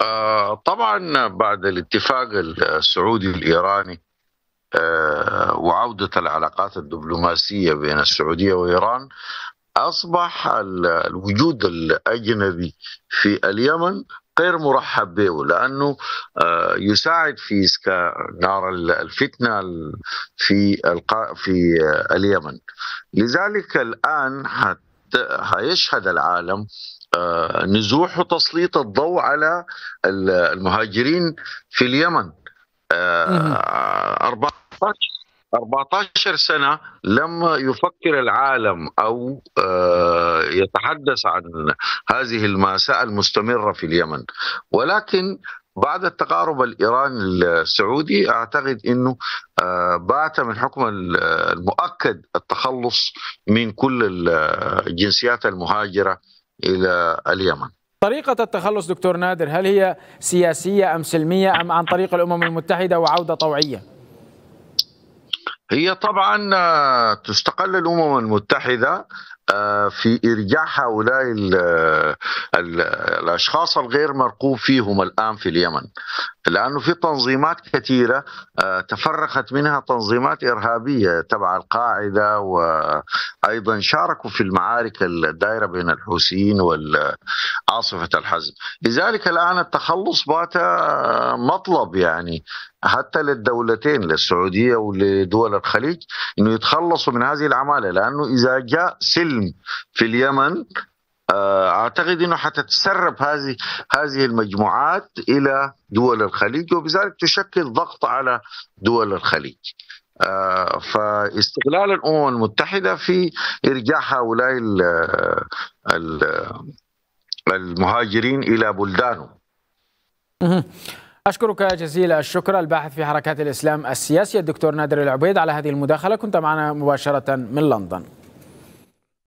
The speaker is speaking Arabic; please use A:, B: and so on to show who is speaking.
A: آه، طبعا بعد الاتفاق السعودي الايراني آه، وعوده العلاقات الدبلوماسيه بين السعوديه وايران اصبح الوجود الاجنبي في اليمن غير مرحب به لانه آه، يساعد في اسكاء نار الفتنه في في اليمن لذلك الان هيشهد العالم آه، نزوح وتسليط الضوء على المهاجرين في اليمن 14 آه، 14 سنة لم يفكر العالم أو آه، يتحدث عن هذه المأساة المستمرة في اليمن ولكن بعد التقارب الإيراني السعودي أعتقد أنه بات من حكم المؤكد التخلص من كل الجنسيات المهاجرة إلى اليمن طريقة التخلص
B: دكتور نادر هل هي سياسية أم سلمية أم عن طريق الأمم المتحدة وعودة طوعية؟
A: هي طبعا آه، تستقل الأمم المتحدة آه، في إرجاع هؤلاء الاشخاص الغير مرقوب فيهم الان في اليمن لانه في تنظيمات كثيره آه، تفرخت منها تنظيمات ارهابيه تبع القاعده وايضا شاركوا في المعارك الدائره بين الحوثيين وعاصفه الحزم، لذلك الان التخلص بات آه، مطلب يعني حتى للدولتين للسعوديه ولدول الخليج انه يتخلصوا من هذه العماله لانه اذا جاء سلم في اليمن آه، اعتقد انه حتتسرب هذه هذه المجموعات الى دول الخليج وبذلك تشكل ضغط على دول الخليج. آه، فاستغلال الامم المتحده في ارجاع هؤلاء المهاجرين الى بلدانهم.
B: أشكرك جزيل الشكر الباحث في حركات الإسلام السياسي الدكتور نادر العبيد على هذه المداخلة كنت معنا مباشرة من لندن